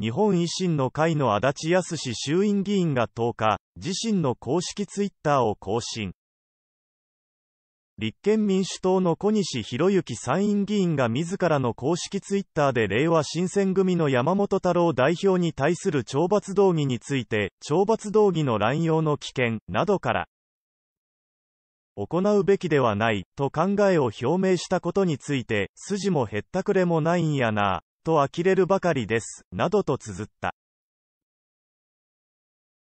日本維新の会の足立康衆院議員が10日、自身の公式ツイッターを更新。立憲民主党の小西博之参院議員が自らの公式ツイッターで令和新選組の山本太郎代表に対する懲罰動議について、懲罰動議の乱用の危険などから、行うべきではないと考えを表明したことについて、筋もへったくれもないんやなと呆れるばかりです、などと綴った。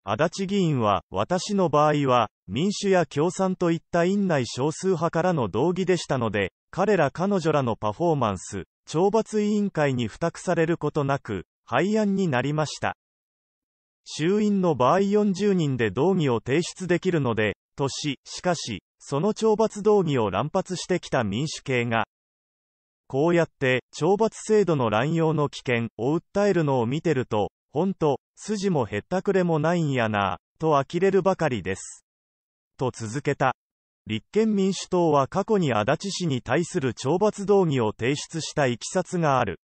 足立議員は、私の場合は、民主や共産といった院内少数派からの動議でしたので、彼ら彼女らのパフォーマンス、懲罰委員会に付託されることなく、廃案になりました。衆院の場合40人で動議を提出できるので、とし、しかし、その懲罰動議を乱発してきた民主系が、こうやって、懲罰制度の乱用の危険を訴えるのを見てると、ほんと、筋もへったくれもないんやなと呆れるばかりです。と続けた。立憲民主党は過去に足立氏に対する懲罰動議を提出したいきさつがある。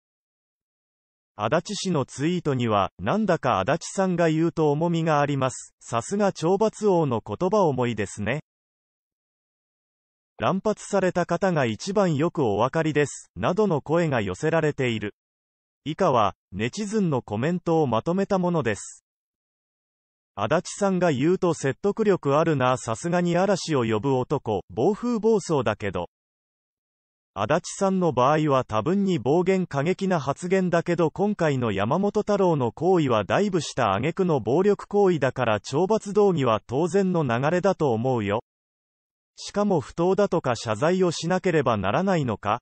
足立氏のツイートには、なんだか足立さんが言うと重みがあります。さすが懲罰王の言葉重いですね。乱発された方が一番よくお分かりです、などの声が寄せられている。以下は、ネチズンのコメントをまとめたものです。足立さんが言うと説得力あるなさすがに嵐を呼ぶ男、暴風暴走だけど。足立さんの場合は多分に暴言過激な発言だけど今回の山本太郎の行為はダイブした挙句の暴力行為だから懲罰動議は当然の流れだと思うよ。しかも不当だとか謝罪をしなければならないのか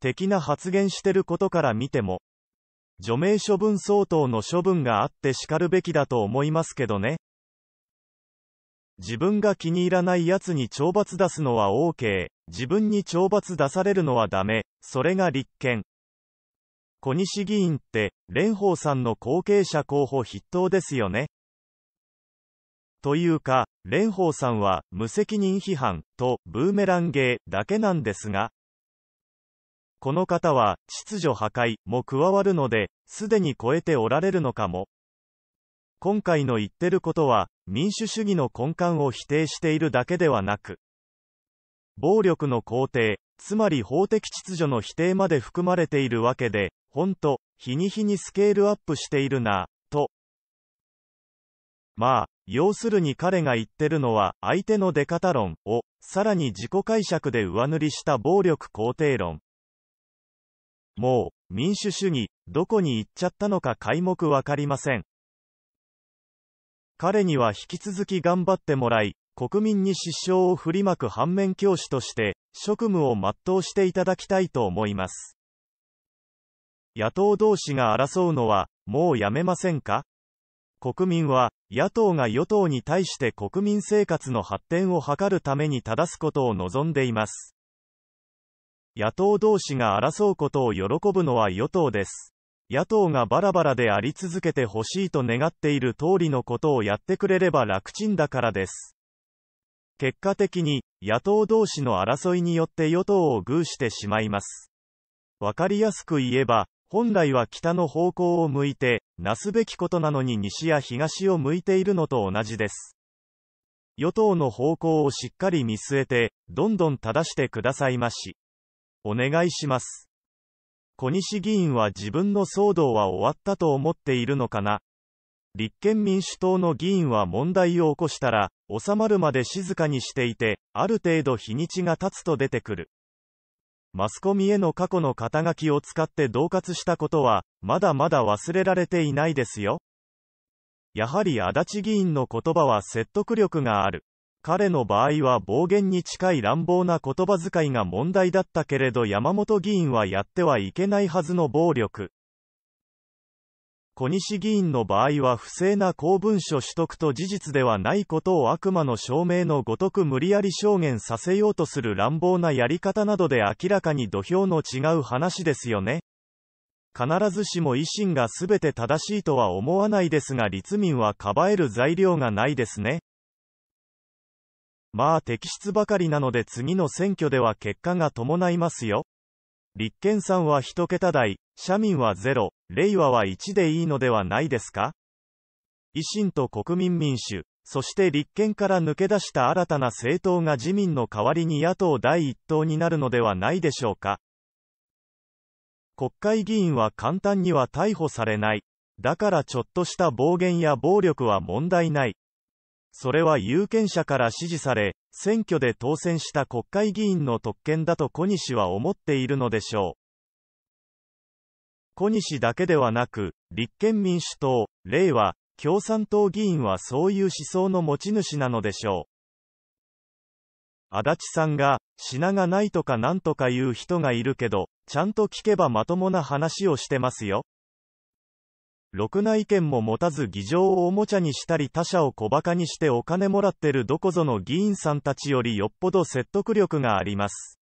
的な発言してることから見ても、除名処分相当の処分があって叱るべきだと思いますけどね。自分が気に入らない奴に懲罰出すのは OK、自分に懲罰出されるのはダメ、それが立憲。小西議員って、蓮舫さんの後継者候補筆頭ですよね。というか、蓮舫さんは、無責任批判、と、ブーメラン芸、だけなんですが、この方は、秩序破壊、も加わるので、すでに超えておられるのかも。今回の言ってることは、民主主義の根幹を否定しているだけではなく、暴力の肯定、つまり法的秩序の否定まで含まれているわけで、ほんと、日に日にスケールアップしているな、と。まあ、要するに彼が言ってるのは、相手の出方論を、さらに自己解釈で上塗りした暴力肯定論。もう、民主主義、どこに行っちゃったのか皆目わかりません。彼には引き続き頑張ってもらい、国民に失笑を振りまく反面教師として、職務を全うしていただきたいと思います。野党同士が争うのは、もうやめませんか国民は、野党が与党に対して国民生活の発展を図るために正すことを望んでいます。野党同士が争うことを喜ぶのは与党です。野党がバラバラであり続けてほしいと願っている通りのことをやってくれれば楽ちんだからです。結果的に、野党同士の争いによって与党を偶してしまいます。わかりやすく言えば、本来は北の方向を向いて、なすべきことなのに西や東を向いているのと同じです。与党の方向をしっかり見据えて、どんどん正してくださいまし。お願いします。小西議員は自分の騒動は終わったと思っているのかな立憲民主党の議員は問題を起こしたら、収まるまで静かにしていて、ある程度日にちが経つと出てくる。マスコミへの過去の肩書きを使って恫喝したことは、まだまだ忘れられていないですよ。やはり足立議員の言葉は説得力がある。彼の場合は暴言に近い乱暴な言葉遣いが問題だったけれど山本議員はやってはいけないはずの暴力、小西議員の場合は不正な公文書取得と事実ではないことを悪魔の証明のごとく無理やり証言させようとする乱暴なやり方などで明らかに土俵の違う話ですよね。必ずしも維新が全て正しいとは思わないですが立民はかばえる材料がないですね。まあ摘出ばかりなので次の選挙では結果が伴いますよ。立憲さんは1桁台、社民はゼロ、令和は1でいいのではないですか維新と国民民主、そして立憲から抜け出した新たな政党が自民の代わりに野党第一党になるのではないでしょうか。国会議員は簡単には逮捕されない。だからちょっとした暴言や暴力は問題ない。それは有権者から支持され、選挙で当選した国会議員の特権だと小西は思っているのでしょう。小西だけではなく、立憲民主党、令和、共産党議員はそういう思想の持ち主なのでしょう。足立さんが、品がないとかなんとか言う人がいるけど、ちゃんと聞けばまともな話をしてますよ。ろくな意見も持たず議場をおもちゃにしたり他者を小馬鹿にしてお金もらってるどこぞの議員さんたちよりよっぽど説得力があります。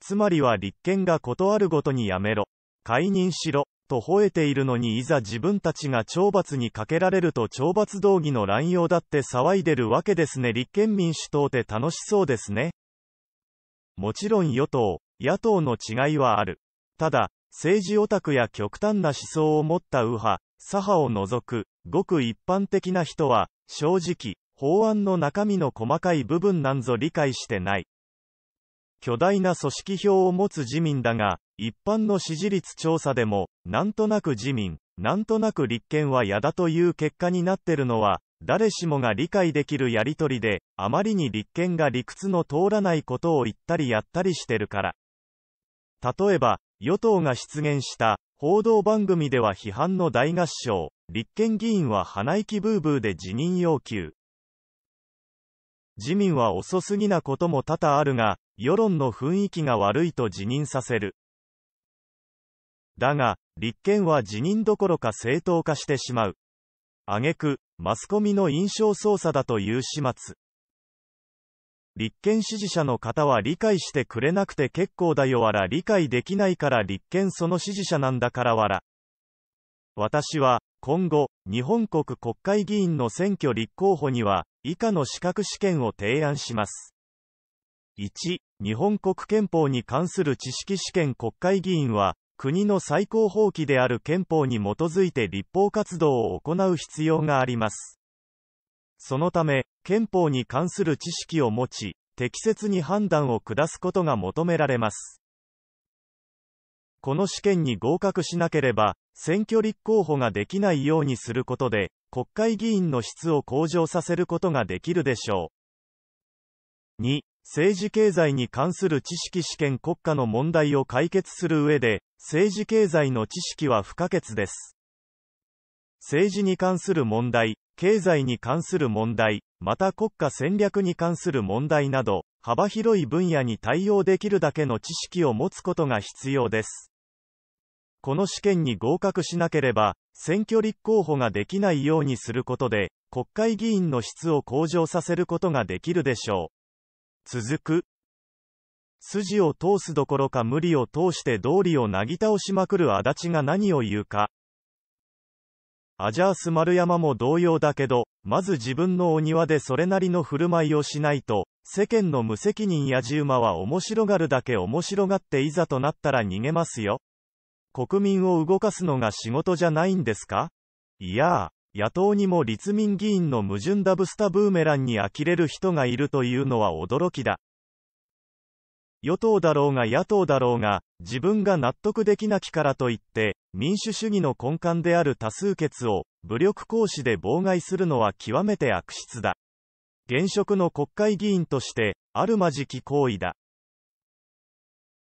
つまりは立憲が断あるごとにやめろ。解任しろ、と吠えているのにいざ自分たちが懲罰にかけられると懲罰動議の乱用だって騒いでるわけですね立憲民主党って楽しそうですね。もちろん与党、野党の違いはある。ただ、政治オタクや極端な思想を持った右派、左派を除く、ごく一般的な人は、正直、法案の中身の細かい部分なんぞ理解してない。巨大な組織票を持つ自民だが、一般の支持率調査でも、なんとなく自民、なんとなく立憲は嫌だという結果になってるのは、誰しもが理解できるやりとりで、あまりに立憲が理屈の通らないことを言ったりやったりしてるから。例えば、与党が出現した報道番組では批判の大合唱、立憲議員は鼻息ブーブーで辞任要求。自民は遅すぎなことも多々あるが、世論の雰囲気が悪いと辞任させる。だが、立憲は辞任どころか正当化してしまう。挙句、マスコミの印象操作だという始末。立憲支持者の方は理解してくれなくて結構だよわら理解できないから立憲その支持者なんだからわら。私は、今後、日本国国会議員の選挙立候補には、以下の資格試験を提案します。1、日本国憲法に関する知識試験国会議員は、国の最高法規である憲法に基づいて立法活動を行う必要があります。そのため、憲法に関する知識を持ち、適切に判断を下すことが求められます。この試験に合格しなければ、選挙立候補ができないようにすることで、国会議員の質を向上させることができるでしょう。2、政治経済に関する知識試験国家の問題を解決する上で、政治経済の知識は不可欠です。政治に関する問題、経済に関する問題、また国家戦略に関する問題など、幅広い分野に対応できるだけの知識を持つことが必要です。この試験に合格しなければ、選挙立候補ができないようにすることで、国会議員の質を向上させることができるでしょう。続く。筋を通すどころか無理を通して道理をなぎ倒しまくる足立が何を言うか。アジャース丸山も同様だけど、まず自分のお庭でそれなりの振る舞いをしないと、世間の無責任やじ馬は面白がるだけ面白がっていざとなったら逃げますよ。国民を動かすのが仕事じゃないんですかいや野党にも立民議員の矛盾ダブスタブーメランに呆れる人がいるというのは驚きだ。与党だろうが野党だろうが、自分が納得できなきからといって、民主主義の根幹である多数決を、武力行使で妨害するのは極めて悪質だ。現職の国会議員として、あるまじき行為だ。